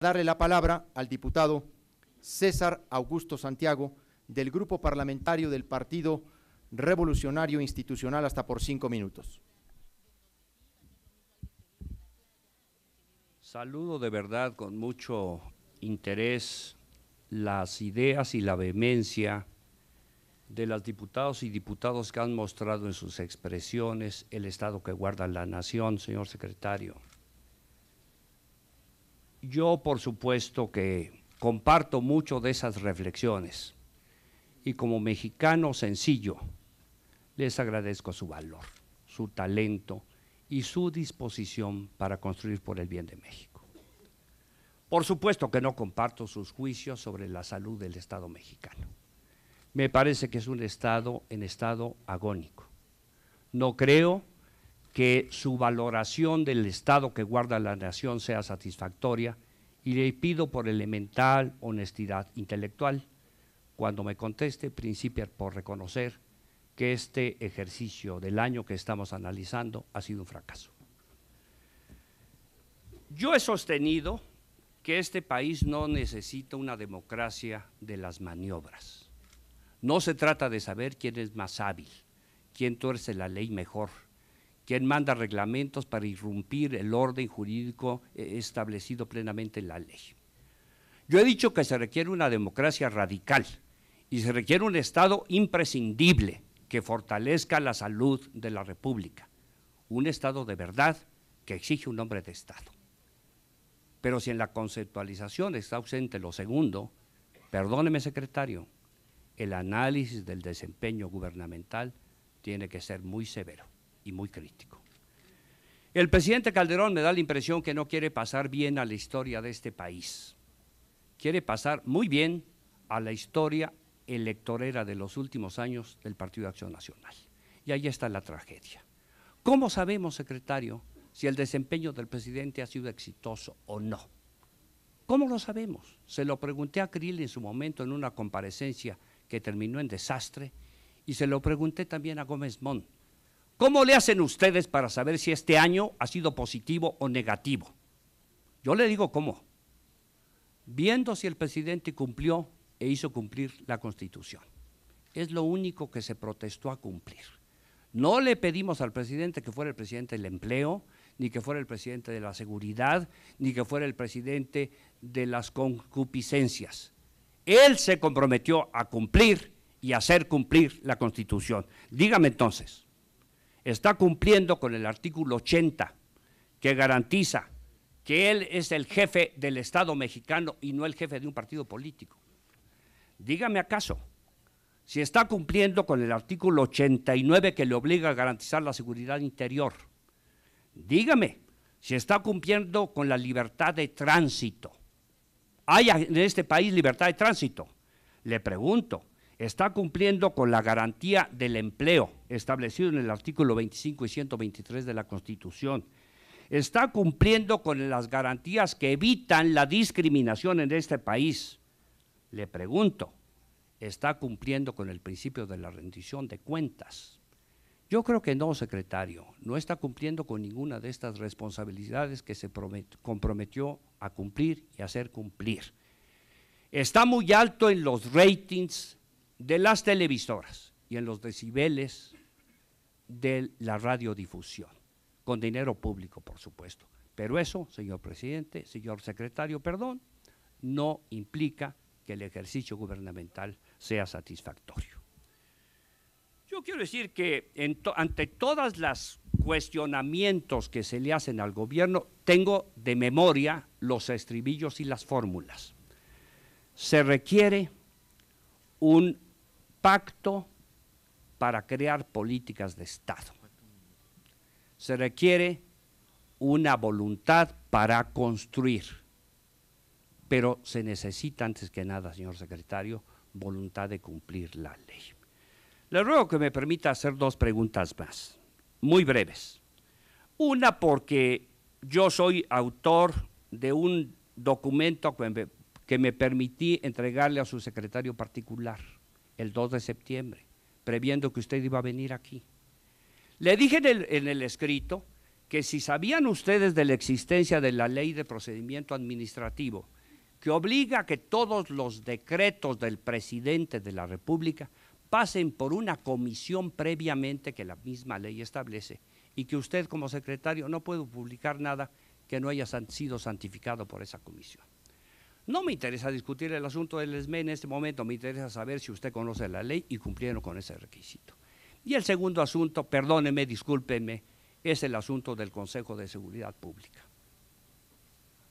darle la palabra al diputado César Augusto Santiago del Grupo Parlamentario del Partido Revolucionario Institucional hasta por cinco minutos. Saludo de verdad con mucho interés las ideas y la vehemencia de las diputados y diputados que han mostrado en sus expresiones el estado que guarda la nación, señor secretario. Yo, por supuesto, que comparto mucho de esas reflexiones y como mexicano sencillo, les agradezco su valor, su talento y su disposición para construir por el bien de México. Por supuesto que no comparto sus juicios sobre la salud del Estado mexicano. Me parece que es un Estado en estado agónico. No creo que su valoración del Estado que guarda la nación sea satisfactoria y le pido por elemental honestidad intelectual, cuando me conteste, principia por reconocer que este ejercicio del año que estamos analizando ha sido un fracaso. Yo he sostenido que este país no necesita una democracia de las maniobras. No se trata de saber quién es más hábil, quién tuerce la ley mejor quien manda reglamentos para irrumpir el orden jurídico eh, establecido plenamente en la ley. Yo he dicho que se requiere una democracia radical y se requiere un Estado imprescindible que fortalezca la salud de la República, un Estado de verdad que exige un hombre de Estado. Pero si en la conceptualización está ausente lo segundo, perdóneme secretario, el análisis del desempeño gubernamental tiene que ser muy severo y muy crítico. El presidente Calderón me da la impresión que no quiere pasar bien a la historia de este país. Quiere pasar muy bien a la historia electorera de los últimos años del Partido de Acción Nacional. Y ahí está la tragedia. ¿Cómo sabemos, secretario, si el desempeño del presidente ha sido exitoso o no? ¿Cómo lo sabemos? Se lo pregunté a Krill en su momento en una comparecencia que terminó en desastre y se lo pregunté también a Gómez Montt, ¿Cómo le hacen ustedes para saber si este año ha sido positivo o negativo? Yo le digo cómo. Viendo si el presidente cumplió e hizo cumplir la Constitución. Es lo único que se protestó a cumplir. No le pedimos al presidente que fuera el presidente del empleo, ni que fuera el presidente de la seguridad, ni que fuera el presidente de las concupiscencias. Él se comprometió a cumplir y hacer cumplir la Constitución. Dígame entonces, está cumpliendo con el artículo 80, que garantiza que él es el jefe del Estado mexicano y no el jefe de un partido político. Dígame acaso, si está cumpliendo con el artículo 89 que le obliga a garantizar la seguridad interior, dígame si está cumpliendo con la libertad de tránsito. ¿Hay en este país libertad de tránsito? Le pregunto, está cumpliendo con la garantía del empleo establecido en el artículo 25 y 123 de la Constitución. Está cumpliendo con las garantías que evitan la discriminación en este país. Le pregunto, ¿está cumpliendo con el principio de la rendición de cuentas? Yo creo que no, secretario, no está cumpliendo con ninguna de estas responsabilidades que se comprometió a cumplir y hacer cumplir. Está muy alto en los ratings de las televisoras y en los decibeles de la radiodifusión, con dinero público, por supuesto. Pero eso, señor presidente, señor secretario, perdón, no implica que el ejercicio gubernamental sea satisfactorio. Yo quiero decir que ante todas los cuestionamientos que se le hacen al gobierno, tengo de memoria los estribillos y las fórmulas. Se requiere un pacto para crear políticas de Estado. Se requiere una voluntad para construir, pero se necesita antes que nada, señor secretario, voluntad de cumplir la ley. Le ruego que me permita hacer dos preguntas más, muy breves. Una porque yo soy autor de un documento que me, que me permití entregarle a su secretario particular el 2 de septiembre, previendo que usted iba a venir aquí. Le dije en el, escrito que si sabían ustedes de la existencia de la ley de procedimiento administrativo, que obliga a que todos los decretos del presidente de la República pasen por una comisión previamente que la misma ley establece y que usted como secretario no puede publicar nada que no haya sido santificado por esa comisión. No me interesa discutir el asunto del ESME en este momento, me interesa saber si usted conoce la ley y cumplieron con ese requisito. Y el segundo asunto, perdóneme, discúlpenme, es el asunto del Consejo de Seguridad Pública.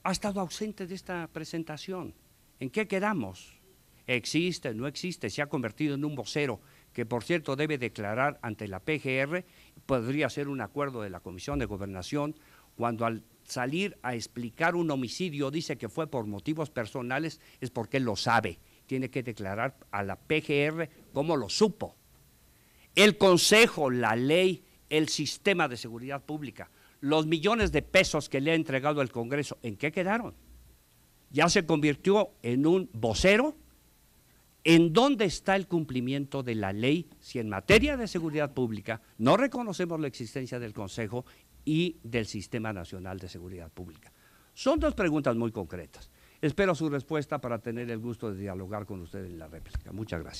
Ha estado ausente de esta presentación. ¿En qué quedamos? ¿Existe, no existe? ¿Se ha convertido en un vocero? que por cierto debe declarar ante la PGR, podría ser un acuerdo de la Comisión de Gobernación, cuando al salir a explicar un homicidio, dice que fue por motivos personales, es porque lo sabe. Tiene que declarar a la PGR cómo lo supo. El Consejo, la ley, el sistema de seguridad pública, los millones de pesos que le ha entregado el Congreso, ¿en qué quedaron? ¿Ya se convirtió en un vocero? ¿En dónde está el cumplimiento de la ley si en materia de seguridad pública no reconocemos la existencia del Consejo y del Sistema Nacional de Seguridad Pública? Son dos preguntas muy concretas. Espero su respuesta para tener el gusto de dialogar con usted en la réplica. Muchas gracias.